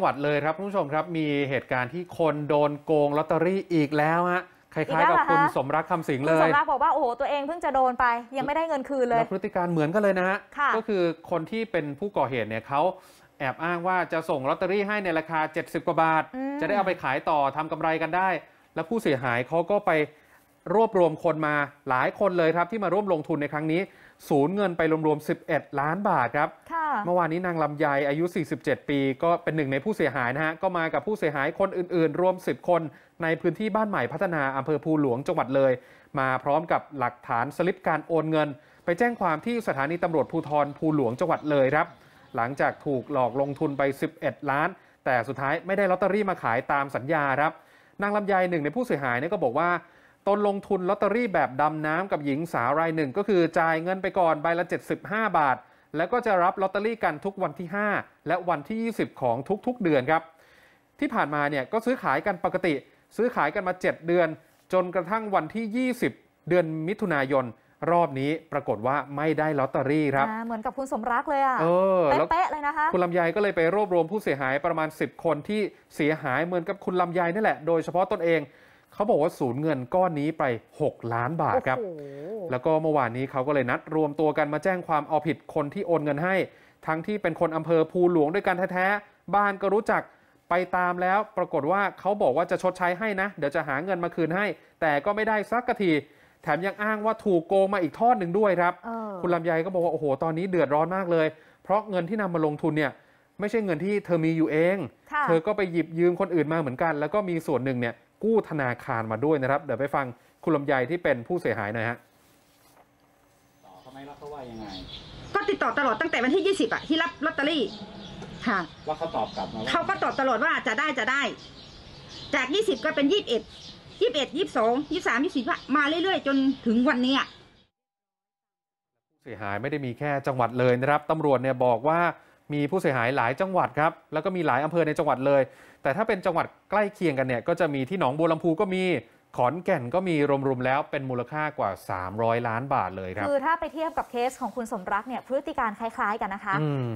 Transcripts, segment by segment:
ังหวัดเลยครับคุณผู้ชมครับ มีเหตุการณ์ที่คนโดนโกงลอตเตอรี่อีกแล้วฮะคล้ายๆ กับคุณสมรักคำสิงเลยคุณสมรักบอกว่า โอ้โหตัวเองเพิ่งจะโดนไปยังไม่ได้เงินคืนเลย พฤติการเหมือนกันเลยนะฮะก็คือคนที่เป็นผู้ก่อเหตุเนี่ยเขาแอบอ้างว่าจะส่งลอตเตอรี่ให้ในราคา 70 กว่าบาท จะได้เอาไปขายต่อทำกำไรกันได้ แล้วผู้เสียหายเขาก็ไปรวบรวมคนมาหลายคนเลยครับที่มาร่วมลงทุนในครั้งนี้สูญเงินไปรวมๆ11 ล้านบาทครับเมื่อวานนี้นางลำไยอายุ 47 ปีก็เป็นหนึ่งในผู้เสียหายนะฮะก็มากับผู้เสียหายคนอื่นๆ รวม 10 คนในพื้นที่บ้านใหม่พัฒนาอำเภอภูหลวงจังหวัดเลย มาพร้อมกับหลักฐานสลิปการโอนเงิน ไปแจ้งความที่สถานีตำรวจภูธรภูหลวงจังหวัดเลยครับหลังจากถูกหลอกลงทุนไป 11 ล้าน แต่สุดท้ายไม่ได้ลอตเตอรี่มาขายตามสัญญาครับ นางลำไยหนึ่งในผู้เสียหายเนี่ยก็บอกว่าตนลงทุนลอตเตอรี่แบบดำน้ำกับหญิงสาวรายหนึ่ง ก็คือจ่ายเงินไปก่อนใบละ 75 บาทแล้วก็จะรับลอตเตอรี่กันทุกวันที่ 5 และวันที่ 20 ของทุก ๆเดือนครับ ที่ผ่านมาเนี่ยก็ซื้อขายกันปกติ ซื้อขายกันมา7เดือน จนกระทั่งวันที่20เดือนมิถุนายนรอบนี้ปรากฏว่าไม่ได้ลอตเตอรี่ครับเหมือนกับคุณสมรักเลยอ่ะเออเป๊ะเลยนะคะคุณลำไยก็เลยไปรวบรวมผู้เสียหายประมาณ10คนที่เสียหายเหมือนกับคุณลำไยนี่แหละโดยเฉพาะตนเองเขาบอกว่าสูญเงินก้อนนี้ไป 6 ล้านบาทครับ แล้วก็เมื่อวานนี้เขาก็เลยนัดรวมตัวกันมาแจ้งความเอาผิดคนที่โอนเงินให้ ทั้งที่เป็นคนอำเภอภูหลวงด้วยกันแท้ ๆ บ้านก็รู้จักไปตามแล้ว ปรากฏว่าเขาบอกว่าจะชดใช้ให้นะ เดี๋ยวจะหาเงินมาคืนให้ แต่ก็ไม่ได้สักที แถมยังอ้างว่าถูกโกงมาอีกทอดหนึ่งด้วยครับ คุณลำไยก็บอกว่าโอ้โห ตอนนี้เดือดร้อนมากเลย เพราะเงินที่นำมาลงทุนเนี่ย ไม่ใช่เงินที่เธอมีอยู่เอง เธอก็ไปหยิบยืมคนอื่นมาเหมือนกัน แล้วก็มีส่วนหนึ่งเนี่ยกู้ธนาคารมาด้วยนะครับ เดี๋ยวไปฟังคุณลำไยที่เป็นผู้เสียหายหน่อยฮะต่อเขาไม่รับเขาว่ายังไง ก็ติดต่อตลอดตั้งแต่วันที่20อ่ะที่รับลอตเตอรี่ ค่ะว่าเขาตอบกลับมาเขาก็ตอบตลอดว่าจะได้จะได้จาก20ก็เป็น21 21 22 23 24มาเรื่อยๆจนถึงวันนี้อ่ะเสียหายไม่ได้มีแค่จังหวัดเลยนะครับตำรวจเนี่ยบอกว่ามีผู้เสียหายหลายจังหวัดครับ แล้วก็มีหลายอำเภอในจังหวัดเลย แต่ถ้าเป็นจังหวัดใกล้เคียงกันเนี่ยก็จะมีที่หนองบัวลำพู ก็มี ขอนแก่นก็มีรวมๆแล้วเป็นมูลค่ากว่า 300 ล้านบาทเลยครับ คือถ้าไปเทียบกับเคสของคุณสมรักเนี่ยพฤติการคล้ายๆกันนะคะ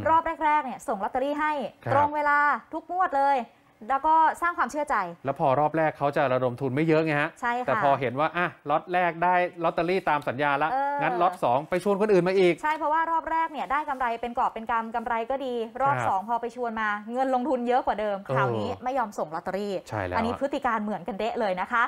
รอบแรกๆเนี่ยส่งลอตเตอรี่ให้ ตรงเวลาทุกงวดเลยแล้วก็สร้างความเชื่อใจ แล้วพอรอบแรกเขาจะระดมทุนไม่เยอะไงฮะ ใช่ค่ะ แต่พอเห็นว่า อ่ะล็อตแรกได้ลอตเตอรี่ตามสัญญาละ งั้นล็อตสองไปชวนคนอื่นมาอีก ใช่ เพราะว่ารอบแรกเนี่ยได้กำไรเป็นกอบเป็นกำกำไรก็ดี รอบสองพอไปชวนมาเงินลงทุนเยอะกว่าเดิม คราวนี้ไม่ยอมส่งลอตเตอรี่ใช่แล้วอันนี้พฤติการเหมือนกันเดะเลยนะคะ